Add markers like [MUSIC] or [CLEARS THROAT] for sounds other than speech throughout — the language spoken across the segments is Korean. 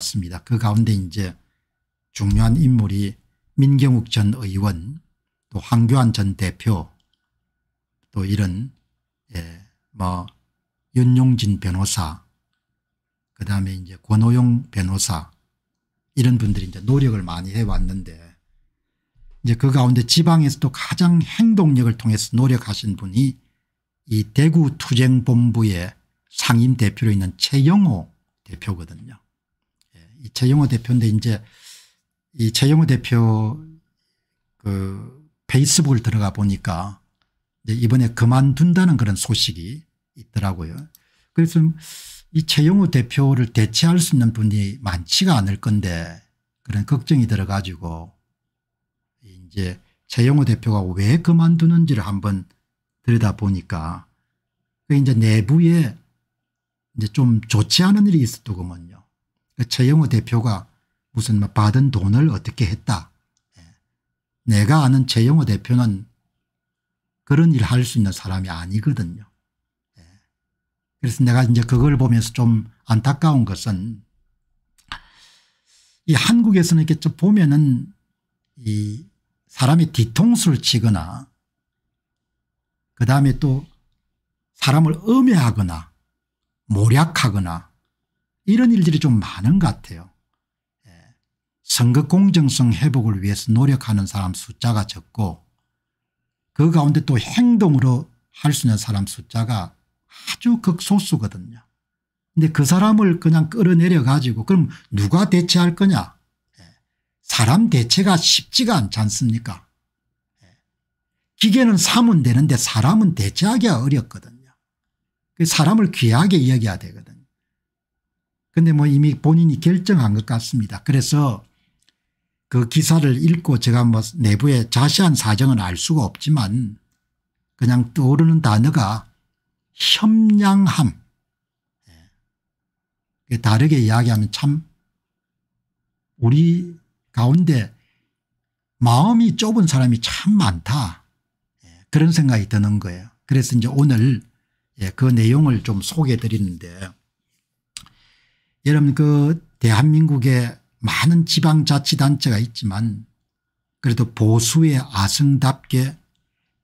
습니다. 그 가운데 이제 중요한 인물이 민경욱 전 의원 또 황교안 전 대표 또 이런 예, 뭐 윤용진 변호사 그다음에 이제 권호용 변호사 이런 분들이 이제 노력을 많이 해왔는데 이제 그 가운데 지방에서도 가장 행동력을 통해서 노력하신 분이 이 대구 투쟁본부의 상임 대표로 있는 최영호 대표거든요. 최영호 대표인데 이제 이 최영호 대표 그 페이스북을 들어가 보니까 이번에 그만둔다는 그런 소식이 있더라고요. 그래서 이 최영호 대표를 대체할 수 있는 분이 많지가 않을 건데 그런 걱정이 들어가지고 이제 최영호 대표가 왜 그만두는지를 한번 들여다보니까 이제 내부에 이제 좀 좋지 않은 일이 있었더구먼요. 최영호 그러니까 대표가 무슨 뭐 받은 돈을 어떻게 했다. 예. 내가 아는 최영호 대표는 그런 일 할 수 있는 사람이 아니거든요. 예. 그래서 내가 이제 그걸 보면서 좀 안타까운 것은 이 한국에서는 이렇게 좀 보면은 이 사람이 뒤통수를 치거나 그 다음에 또 사람을 음해하거나 모략하거나 이런 일들이 좀 많은 것 같아요. 예. 선거 공정성 회복을 위해서 노력하는 사람 숫자가 적고 그 가운데 또 행동으로 할 수 있는 사람 숫자가 아주 극소수거든요. 근데 그 사람을 그냥 끌어내려 가지고 그럼 누가 대체할 거냐 예. 사람 대체가 쉽지가 않지 않습니까 예. 기계는 사면 되는데 사람은 대체하기가 어렵거든요. 그 사람을 귀하게 이야기해야 되거든요. 근데 뭐 이미 본인이 결정한 것 같습니다. 그래서 그 기사를 읽고 제가 뭐 내부의 자세한 사정은 알 수가 없지만 그냥 떠오르는 단어가 협량함. 예. 다르게 이야기하면 참 우리 가운데 마음이 좁은 사람이 참 많다. 예. 그런 생각이 드는 거예요. 그래서 이제 오늘 예, 그 내용을 좀 소개해 드리는데 여러분 그 대한민국에 많은 지방자치단체가 있지만 그래도 보수의 아승답게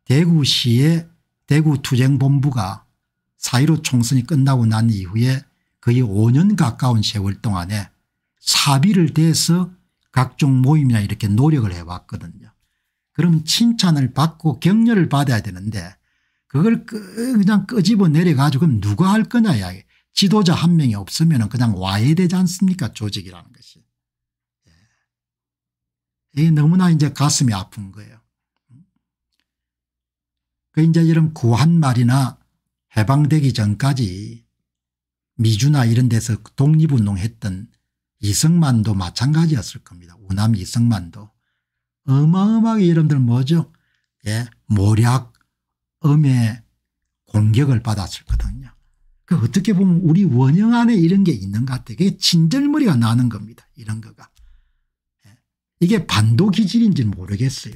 대구시의 대구투쟁본부가 사1 5 총선이 끝나고 난 이후에 거의 5년 가까운 세월 동안에 사비를 대서 각종 모임이나 이렇게 노력을 해왔거든요. 그럼 칭찬을 받고 격려를 받아야 되는데 그걸 그냥 끄집어 내려가지고 그럼 누가 할 거냐 이야기. 지도자 한 명이 없으면 그냥 와해되지 않습니까 조직이라는 것이. 예. 이 너무나 이제 가슴이 아픈 거예요. 그 이제 이런 구한 말이나 해방되기 전까지 미주나 이런 데서 독립운동했던 이승만도 마찬가지였을 겁니다. 우남 이승만도 어마어마하게 여러분들 뭐죠? 예, 모략, 음의 공격을 받았을 거든요. 그 어떻게 보면 우리 원형 안에 이런 게 있는 것같아 그게 진절머리가 나는 겁니다. 이런 거가. 예. 이게 반도 기질인지는 모르겠어요.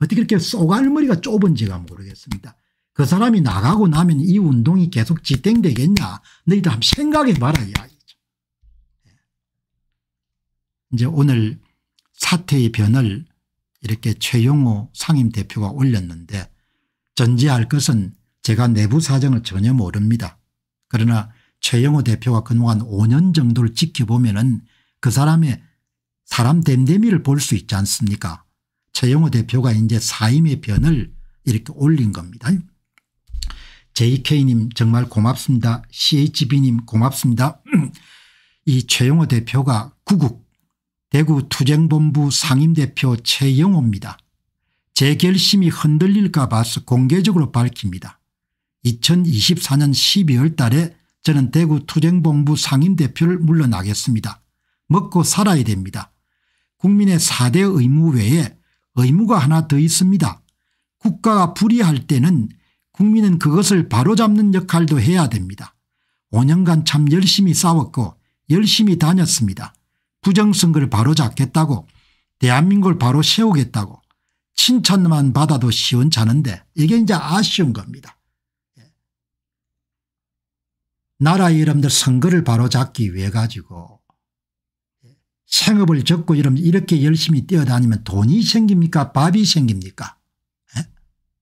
어떻게 이렇게 쏘갈머리가 좁은지가 모르겠습니다. 그 사람이 나가고 나면 이 운동이 계속 지탱되겠냐. 너희들 한번 생각해 봐라 예. 이제 오늘 사태의 변을 이렇게 최용호 상임 대표가 올렸는데 전제할 것은 제가 내부 사정을 전혀 모릅니다. 그러나 최영호 대표가 근동한 5년 정도를 지켜보면 은그 사람의 사람 됨됨이를볼 수 있지 않습니까 최영호 대표가 이제 사임의 변을 이렇게 올린 겁니다. JK님 정말 고맙습니다. CHB님 고맙습니다. [CLEARS THROAT] 이 최영호 대표가 구국 대구 투쟁본부 상임대표 최영호입니다. 제 결심이 흔들릴까 봐서 공개적으로 밝힙니다. 2024년 12월 달에 저는 대구 투쟁본부 상임대표를 물러나겠습니다. 먹고 살아야 됩니다. 국민의 4대 의무 외에 의무가 하나 더 있습니다. 국가가 불이할 때는 국민은 그것을 바로잡는 역할도 해야 됩니다. 5년간 참 열심히 싸웠고 열심히 다녔습니다. 부정선거를 바로잡겠다고 대한민국을 바로 세우겠다고 칭찬만 받아도 시원찮은데 이게 이제 아쉬운 겁니다. 나라의 여러분들 선거를 바로잡기 위해 가지고 생업을 접고 여러분 이렇게 열심히 뛰어다니면 돈이 생깁니까 밥이 생깁니까 에? 예?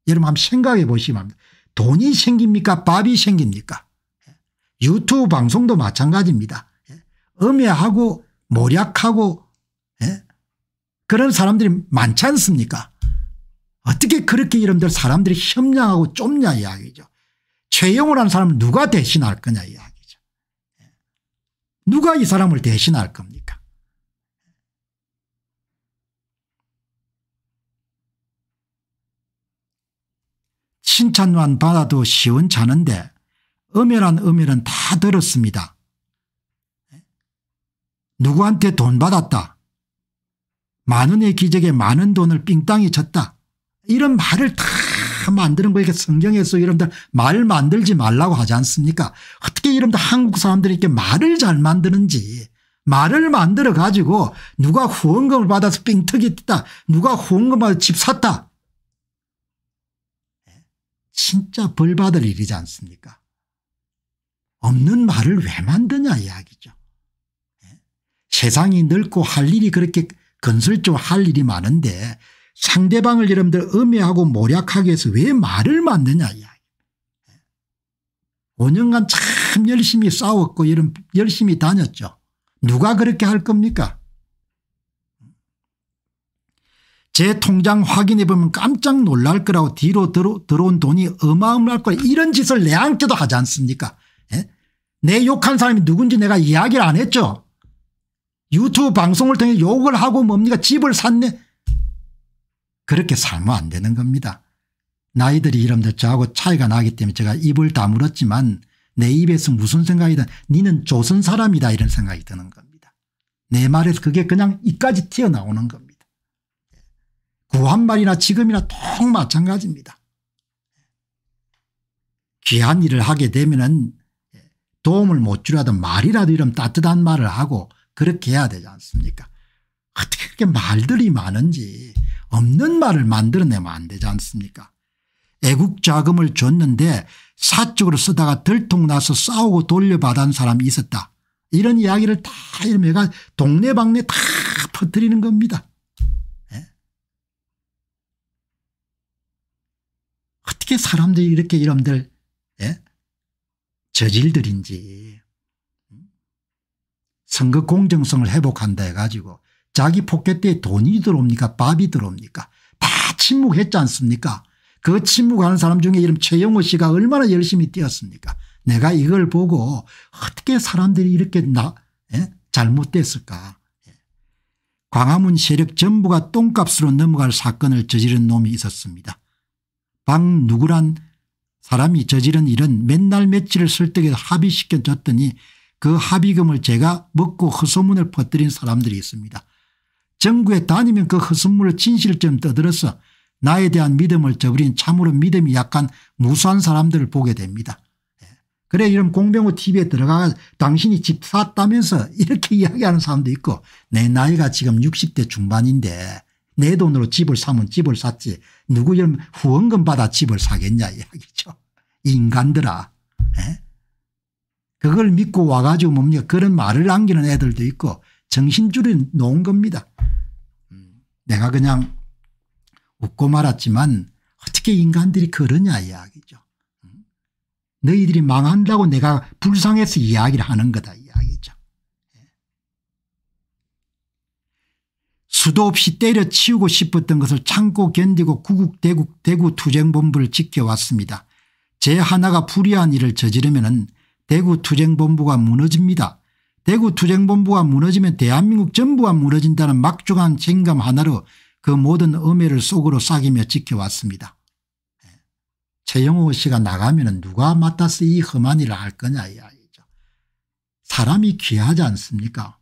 여러분 한번 생각해 보시면 돈이 생깁니까 밥이 생깁니까 예? 유튜브 방송도 마찬가지입니다. 예? 음해하고 모략하고 에? 그런 사람들이 많지 않습니까 어떻게 그렇게 여러분들 사람들이 협량하고 좁냐 이야기죠. 최영호라는 사람을 누가 대신할 거냐 이야기죠. 예. 누가 이 사람을 대신할 겁니까? 칭찬만 받아도 시원찮은데 엄연한 엄연은 다 들었습니다. 예. 누구한테 돈 받았다. 만 원의 기적에 많은 돈을 삥땅이 쳤다. 이런 말을 다다 만드는 거 이렇게 성경에서 여러분들 말 만들지 말라고 하지 않습니까 어떻게 여러분들 한국 사람들이 이렇게 말을 잘 만드는지 말을 만들어 가지고 누가 후원금을 받아서 빙턱이 뜯다 누가 후원금 받아서 집 샀다 진짜 벌받을 일이지 않습니까 없는 말을 왜 만드냐 이야기죠 예? 세상이 넓고 할 일이 그렇게 건설적으로 할 일이 많은데 상대방을 여러분들 음해하고 모략하기 위해서 왜 말을 맞느냐 5년간 참 열심히 싸웠고 이런 열심히 다녔죠. 누가 그렇게 할 겁니까? 제 통장 확인해 보면 깜짝 놀랄 거라고 뒤로 들어, 온 돈이 어마어마할 거라 이런 짓을 내한께도 하지 않습니까? 예? 내 욕한 사람이 누군지 내가 이야기를 안 했죠. 유튜브 방송을 통해 욕을 하고 뭡니까 집을 샀네 그렇게 살면 안 되는 겁니다. 나이들이 이러면 저하고 차이가 나기 때문에 제가 입을 다물었지만 내 입에서 무슨 생각이든 니는 조선 사람이다 이런 생각이 드는 겁니다. 내 말에서 그게 그냥 입까지 튀어나오는 겁니다. 구한 말이나 지금이나 똑 마찬가지입니다. 귀한 일을 하게 되면 은 도움을 못 주라도 말이라도 이런 따뜻한 말을 하고 그렇게 해야 되지 않습니까 어떻게 그렇게 말들이 많은지 없는 말을 만들어내면 안 되지 않습니까 애국 자금을 줬는데 사적으로 쓰다가 들통나서 싸우고 돌려받은 사람이 있었다. 이런 이야기를 다 이러면 가 동네방네 다 퍼뜨리는 겁니다. 네? 어떻게 사람들이 이렇게 이런들 네? 예? 저질들인지 선거 공정성을 회복한다 해가지고 자기 포켓대에 돈이 들어옵니까 밥이 들어옵니까 다 침묵했지 않습니까 그 침묵하는 사람 중에 이름 최영호 씨가 얼마나 열심히 뛰었습니까 내가 이걸 보고 어떻게 사람들이 이렇게 나 예? 잘못됐을까 예. 광화문 세력 전부가 똥값으로 넘어갈 사건을 저지른 놈이 있었습니다 방 누구란 사람이 저지른 일은 맨날 며칠을 설득해서 합의시켜줬더니 그 합의금을 제가 먹고 허소문을 퍼뜨린 사람들이 있습니다. 전국에 다니면 그 허선물을 진실점 떠들어서 나에 대한 믿음을 저버린 참으로 믿음이 약간 무수한 사람들을 보게 됩니다. 예. 그래 이런 공병호 TV에 들어가 당신이 집 샀다면서 [LAUGHS] 이렇게 이야기하는 사람도 있고 내 나이가 지금 60대 중반인데 내 돈으로 집을 사면 집을 샀지 누구 이름 후원금 받아 집을 사겠냐 이야기죠. 인간들아. 에? 예. 그걸 믿고 와가지고 뭡니까 그런 말을 남기는 애들도 있고 정신줄이 놓은 겁니다. 내가 그냥 웃고 말았지만 어떻게 인간들이 그러냐 이야기죠. 너희들이 망한다고 내가 불쌍해서 이야기를 하는 거다 이야기죠. 예. 수도 없이 때려치우고 싶었던 것을 참고 견디고 구국대구 대구 투쟁본부를 지켜왔습니다. 제 하나가 불의한 일을 저지르면 대구 투쟁본부가 무너집니다. 대구 투쟁본부가 무너지면 대한민국 전부가 무너진다는 막중한 책임감 하나로 그 모든 음해를 속으로 싹이며 지켜왔습니다. 예. 최영호 씨가 나가면 누가 맡아서 이 험한 일을 할 거냐 이 아이죠. 사람이 귀하지 않습니까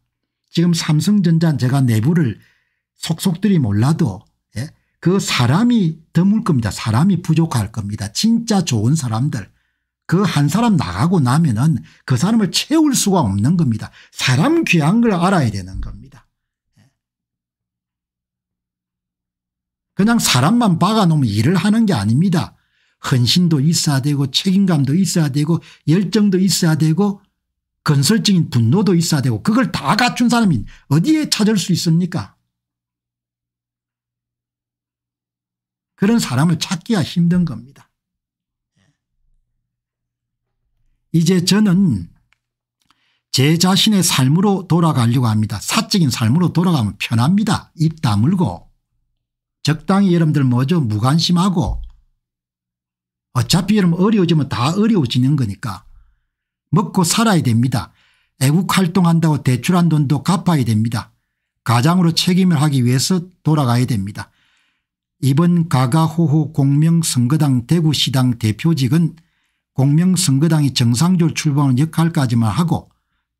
지금 삼성전자 제가 내부를 속속들이 몰라도 예, 그 사람이 드물 겁니다. 사람이 부족할 겁니다. 진짜 좋은 사람들 그한 사람 나가고 나면은 그 사람을 채울 수가 없는 겁니다. 사람 귀한 걸 알아야 되는 겁니다. 예. 그냥 사람만 박아놓으면 일을 하는 게 아닙니다. 헌신도 있어야 되고 책임감도 있어야 되고 열정도 있어야 되고 건설적인 분노도 있어야 되고 그걸 다 갖춘 사람이 어디에 찾을 수 있습니까? 그런 사람을 찾기가 힘든 겁니다. 이제 저는 제 자신의 삶으로 돌아가려고 합니다. 사적인 삶으로 돌아가면 편합니다. 입 다물고 적당히 여러분들 뭐죠 무관심하고 어차피 여러분 어려워지면 다 어려워지는 거니까 먹고 살아야 됩니다. 애국활동한다고 대출한 돈도 갚아야 됩니다. 가장으로 책임을 하기 위해서 돌아가야 됩니다. 이번 가가호호 공명선거당 대구시당 대표직은 공명선거당이 정상적으로 출범하는 역할까지만 하고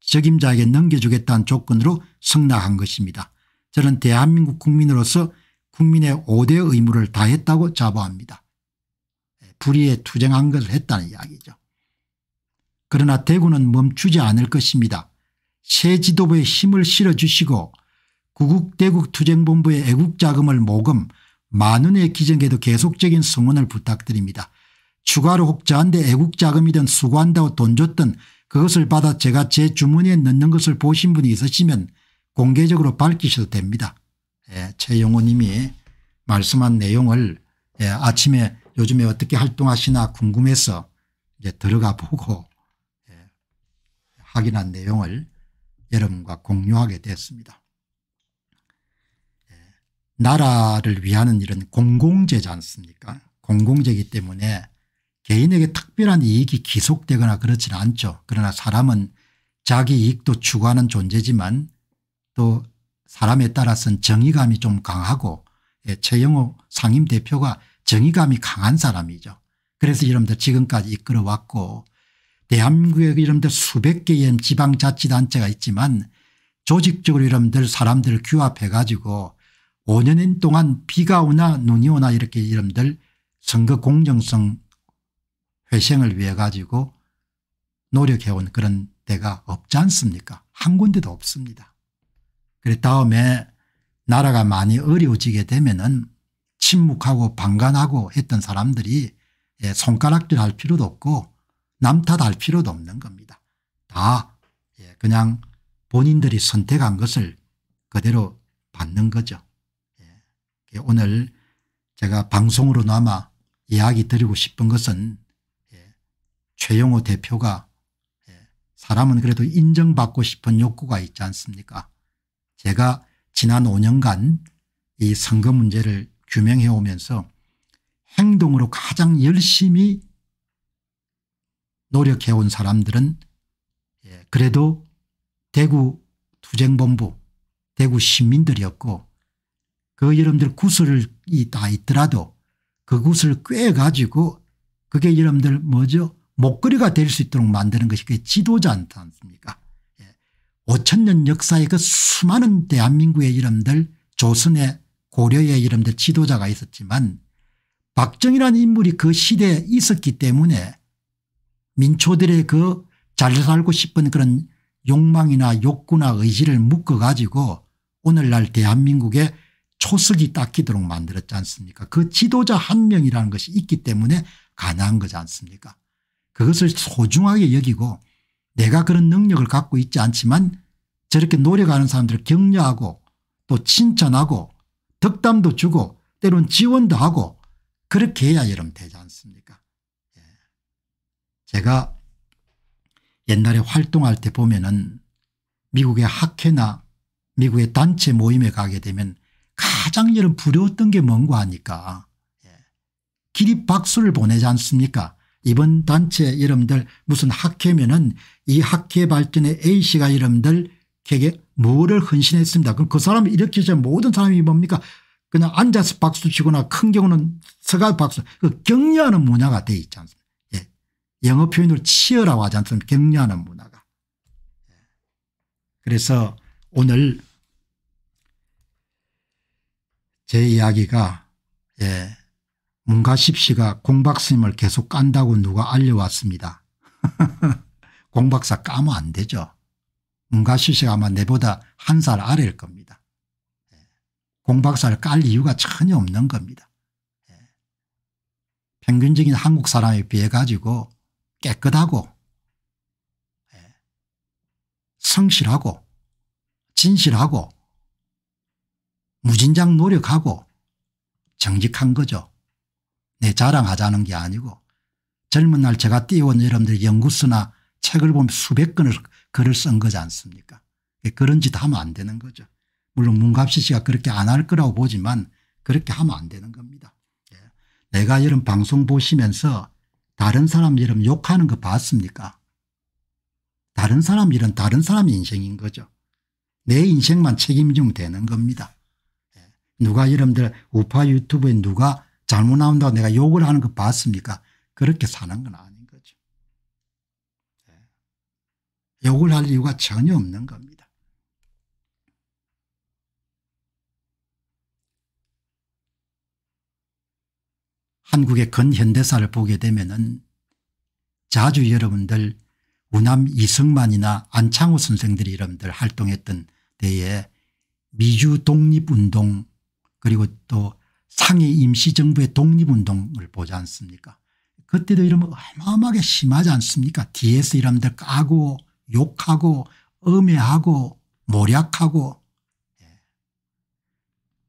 적임자에게 넘겨주겠다는 조건으로 승낙한 것입니다. 저는 대한민국 국민으로서 국민의 5대 의무를 다했다고 자부합니다. 불의에 투쟁한 것을 했다는 이야기죠. 그러나 대구는 멈추지 않을 것입니다. 새 지도부에 힘을 실어주시고 구국대국투쟁본부의 애국자금을 모금 만원의 기증에도 계속적인 성원을 부탁드립니다. 추가로 혹자한테 애국자금이든 수고한다고 돈 줬든 그것을 받아 제가 제 주머니에 넣는 것을 보신 분이 있으시면 공개적으로 밝히셔도 됩니다. 예, 최영호 님이 말씀한 내용을 예, 아침에 요즘에 어떻게 활동하시나 궁금해서 이제 들어가 보고 예, 확인한 내용을 여러분과 공유하게 됐습니다. 예, 나라를 위하는 일은 공공재지 않습니까 공공재이기 때문에 개인에게 특별한 이익이 기속되거나 그렇지는 않죠. 그러나 사람은 자기 이익도 추구하는 존재지만 또 사람에 따라서는 정의감이 좀 강하고 예, 최영호 상임 대표가 정의감이 강한 사람이죠. 그래서 여러분들 지금까지 이끌어왔고 대한민국에 여러분들 수백 개의 지방자치단체가 있지만 조직적으로 여러분들 사람들을 규합해 가지고 5년 동안 비가 오나 눈이 오나 이렇게 여러분들 선거 공정성 회생을 위해 가지고 노력해온 그런 때가 없지 않습니까 한 군데도 없습니다. 그래 다음에 나라가 많이 어려워지게 되면은 침묵하고 방관하고 했던 사람들이 예, 손가락질할 필요도 없고 남탓할 필요도 없는 겁니다. 다 예, 그냥 본인들이 선택한 것을 그대로 받는 거죠. 예, 오늘 제가 방송으로 남아 이야기 드리고 싶은 것은 최영호 대표가 예, 사람은 그래도 인정받고 싶은 욕구가 있지 않습니까 제가 지난 5년간 이 선거 문제를 규명해 오면서 행동으로 가장 열심히 노력해 온 사람들은 예, 그래도 대구 투쟁본부 대구 시민들이었고 그 여러분들 구슬이 다 있더라도 그 구슬을 꿰 가지고 그게 여러분들 뭐죠 목걸이가 될 수 있도록 만드는 것이 그게 지도자 않습니까 5천년 예. 역사의 그 수많은 대한민국의 이름들 조선의 고려의 이름들 지도자가 있었지만 박정희라는 인물이 그 시대에 있었기 때문에 민초들의 그 잘 살고 싶은 그런 욕망이나 욕구나 의지를 묶어가지고 오늘날 대한민국의 초석이 닦이도록 만들었지 않습니까 그 지도자 한 명이라는 것이 있기 때문에 가능한 거지 않습니까 그것을 소중하게 여기고 내가 그런 능력을 갖고 있지 않지만 저렇게 노력하는 사람들을 격려하고 또 칭찬하고 덕담도 주고 때로는 지원도 하고 그렇게 해야 여러분 되지 않습니까 예. 제가 옛날에 활동할 때 보면은 미국의 학회나 미국의 단체 모임에 가게 되면 가장 여러 부러웠던 게 뭔가 하니까 예. 기립 박수를 보내지 않습니까 이번 단체 이름들 무슨 학회면은 이 학회 발전에 A씨가 이름들 걔게 뭐를 헌신했습니다. 그럼 그 사람을 일으키자 모든 사람이 뭡니까 그냥 앉아서 박수 치거나 큰 경우는 서가 박수 그 격려하는 문화가 돼 있지 않습니까 예. 영어 표현으로 치열라고 하지 않습니까 격려하는 문화가 예. 그래서 오늘 제 이야기가 예. 문가십 씨가 공박스님을 계속 깐다고 누가 알려왔습니다. [LAUGHS] 공박사 까면 안 되죠. 문가십 씨가 아마 내보다 한 살 아래일 겁니다. 예. 공박사를 깔 이유가 전혀 없는 겁니다. 예. 평균적인 한국 사람에 비해 가지고 깨끗하고 예. 성실하고 진실하고 무진장 노력하고 정직한 거죠. 내 자랑하자는 게 아니고 젊은 날 제가 띄워온 여러분들 연구소나 책을 보면 수백 건을 글을 쓴 거지 않습니까 그런 짓 하면 안 되는 거죠. 물론 문갑시 씨가 그렇게 안 할 거라고 보지만 그렇게 하면 안 되는 겁니다. 예. 내가 여러분 방송 보시면서 다른 사람 이름 욕하는 거 봤습니까? 다른 사람 이름 다른 사람 인생인 거죠. 내 인생만 책임지면 되는 겁니다. 예. 누가 여러분들 우파 유튜브에 누가 잘못 나온다고 내가 욕을 하는 거 봤습니까? 그렇게 사는 건 아닌 거죠. 예. 욕을 할 이유가 전혀 없는 겁니다. 한국의 근현대사를 보게 되면은 자주 여러분들 우남 이승만이나 안창호 선생들이 여러분들 활동했던 때에 미주 독립운동 그리고 또 상해 임시정부의 독립운동을 보지 않습니까 그때도 이러면 어마어마하게 심하지 않습니까 뒤에서 이러면 까고 욕하고 음해하고 모략하고 예.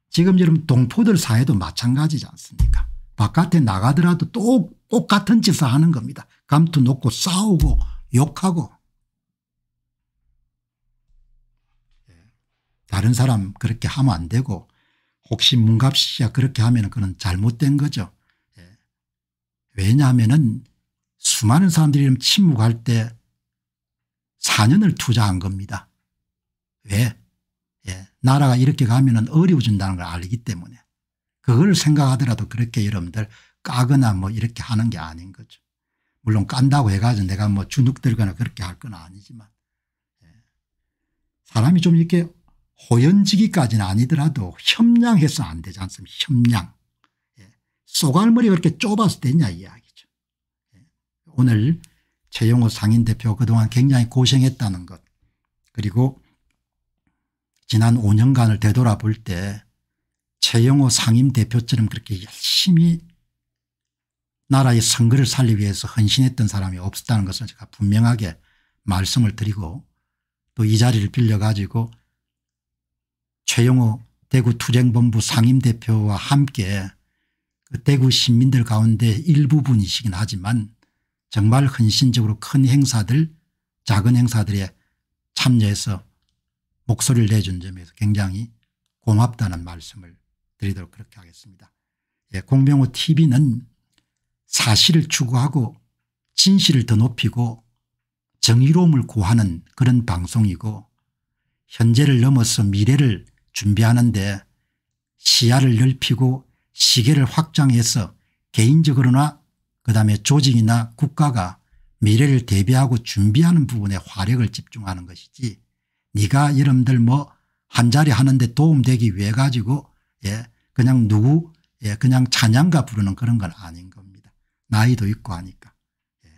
지금 여러분 동포들 사회도 마찬가지지 않습니까 바깥에 나가더라도 또 똑같은 짓을 하는 겁니다 감투 놓고 싸우고 욕하고 예. 다른 사람 그렇게 하면 안 되고 혹시 문갑 씨가 그렇게 하면 그건 잘못된 거죠. 예. 왜냐하면 수많은 사람들이 침묵할 때 4년을 투자한 겁니다. 왜? 예. 나라가 이렇게 가면 어려워진다는 걸 알기 때문에 그걸 생각하더라도 그렇게 여러분들 까거나 뭐 이렇게 하는 게 아닌 거죠. 물론 깐다고 해가지고 내가 뭐 주눅 들거나 그렇게 할 건 아니지만 예. 사람이 좀 이렇게 호연지기까지는 아니더라도 협량해서 안 되지 않습니까 협량. 예. 쏘갈머리가 그렇게 좁아서 되냐 이야기죠. 예. 오늘 최영호 상인대표 그동안 굉장히 고생했다는 것 그리고 지난 5년간을 되돌아볼 때 최영호 상임대표처럼 그렇게 열심히 나라의 선거를 살리 위해서 헌신했던 사람이 없었다는 것을 제가 분명하게 말씀을 드리고 또 이 자리를 빌려 가지고 최영호 대구 투쟁본부 상임대표와 함께 그 대구 시민들 가운데 일부분이시긴 하지만 정말 헌신적으로 큰 행사들 작은 행사들에 참여해서 목소리를 내준 점에서 굉장히 고맙다는 말씀을 드리도록 그렇게 하겠습니다. 예, 공병호 tv는 사실을 추구하고 진실을 더 높이고 정의로움을 구하는 그런 방송이고 현재를 넘어서 미래를 준비하는데 시야를 넓히고 시계를 확장해서 개인적으로나 그다음에 조직이나 국가가 미래를 대비하고 준비하는 부분에 화력을 집중하는 것이지 네가 여러분들 뭐 한자리 하는데 도움되기 위해 가지고 예 그냥 누구 예 그냥 찬양가 부르는 그런 건 아닌 겁니다. 나이도 있고 하니까. 예.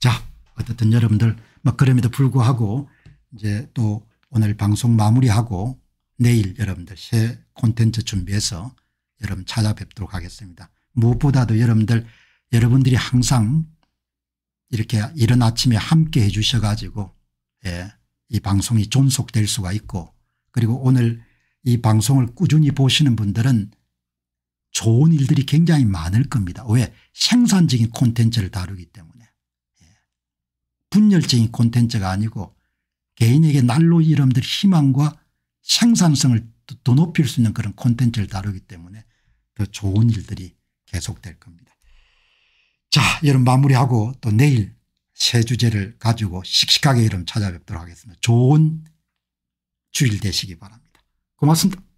자 어쨌든 여러분들 뭐 그럼에도 불구하고 이제 또 오늘 방송 마무리하고 내일 여러분들 새 콘텐츠 준비해서 여러분 찾아뵙도록 하겠습니다. 무엇보다도 여러분들 여러분들이 항상 이렇게 이른 아침에 함께 해 주셔 가지고 예, 이 방송이 존속될 수가 있고 그리고 오늘 이 방송을 꾸준히 보시는 분들은 좋은 일들이 굉장히 많을 겁니다. 왜 생산적인 콘텐츠를 다루기 때문에 예. 분열적인 콘텐츠가 아니고 개인에게 날로 이름들 희망과 생산성을 더 높일 수 있는 그런 콘텐츠를 다루기 때문에 더 좋은 일들이 계속될 겁니다. 자 여러분 마무리하고 또 내일 새 주제를 가지고 씩씩하게 여러분 찾아뵙도록 하겠습니다. 좋은 주일 되시기 바랍니다. 고맙습니다.